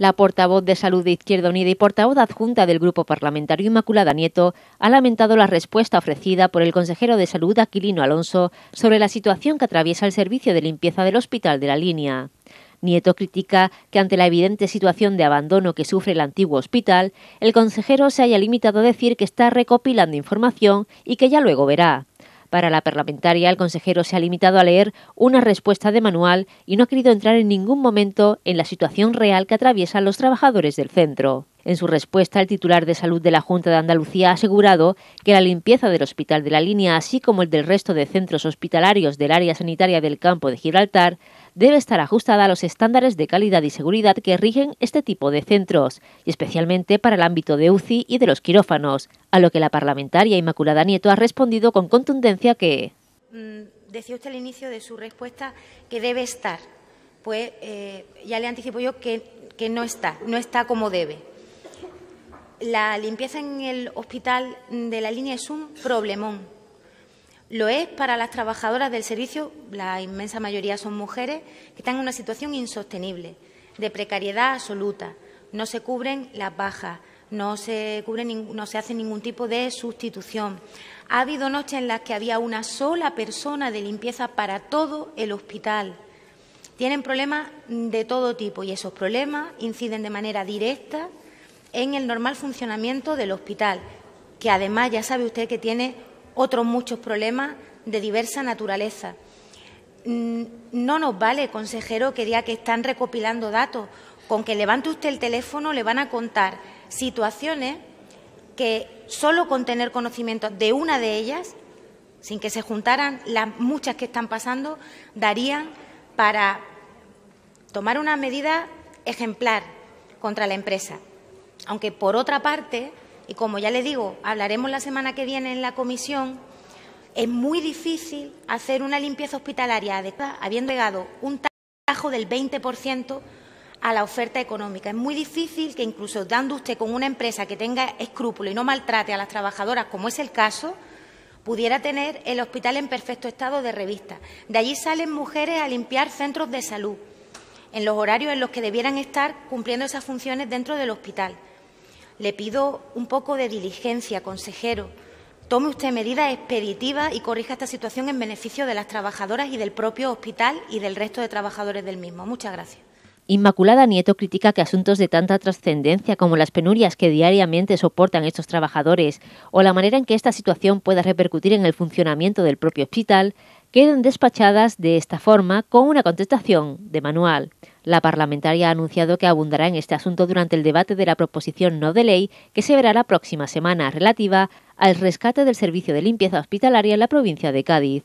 La portavoz de Salud de Izquierda Unida y portavoz adjunta del Grupo Parlamentario Inmaculada Nieto ha lamentado la respuesta ofrecida por el consejero de Salud Aquilino Alonso sobre la situación que atraviesa el servicio de limpieza del Hospital de la Línea. Nieto critica que ante la evidente situación de abandono que sufre el antiguo hospital, el consejero se haya limitado a decir que está recopilando información y que ya luego verá. Para la parlamentaria, el consejero se ha limitado a leer una respuesta de manual y no ha querido entrar en ningún momento en la situación real que atraviesan los trabajadores del centro. En su respuesta, el titular de salud de la Junta de Andalucía ha asegurado que la limpieza del hospital de la línea, así como el del resto de centros hospitalarios del área sanitaria del campo de Gibraltar, debe estar ajustada a los estándares de calidad y seguridad que rigen este tipo de centros, especialmente para el ámbito de UCI y de los quirófanos, a lo que la parlamentaria Inmaculada Nieto ha respondido con contundencia que. Mm, decía usted al inicio de su respuesta que debe estar. Pues eh, ya le anticipo yo que, que no está, no está como debe. La limpieza en el hospital de la línea es un problemón lo es para las trabajadoras del servicio, la inmensa mayoría son mujeres, que están en una situación insostenible, de precariedad absoluta. No se cubren las bajas, no se, no se hace ningún tipo de sustitución. Ha habido noches en las que había una sola persona de limpieza para todo el hospital. Tienen problemas de todo tipo y esos problemas inciden de manera directa en el normal funcionamiento del hospital, que además ya sabe usted que tiene otros muchos problemas de diversa naturaleza. Mm, no nos vale, consejero, que diga que están recopilando datos. Con que levante usted el teléfono le van a contar situaciones que solo con tener conocimiento de una de ellas, sin que se juntaran las muchas que están pasando, darían para tomar una medida ejemplar contra la empresa. Aunque, por otra parte, y como ya le digo, hablaremos la semana que viene en la comisión, es muy difícil hacer una limpieza hospitalaria habiendo llegado un tajo del 20% a la oferta económica. Es muy difícil que incluso dando usted con una empresa que tenga escrúpulo y no maltrate a las trabajadoras, como es el caso, pudiera tener el hospital en perfecto estado de revista. De allí salen mujeres a limpiar centros de salud en los horarios en los que debieran estar cumpliendo esas funciones dentro del hospital. Le pido un poco de diligencia, consejero. Tome usted medidas expeditivas y corrija esta situación en beneficio de las trabajadoras y del propio hospital y del resto de trabajadores del mismo. Muchas gracias. Inmaculada Nieto critica que asuntos de tanta trascendencia como las penurias que diariamente soportan estos trabajadores o la manera en que esta situación pueda repercutir en el funcionamiento del propio hospital queden despachadas de esta forma con una contestación de manual. La parlamentaria ha anunciado que abundará en este asunto durante el debate de la proposición no de ley que se verá la próxima semana relativa al rescate del servicio de limpieza hospitalaria en la provincia de Cádiz.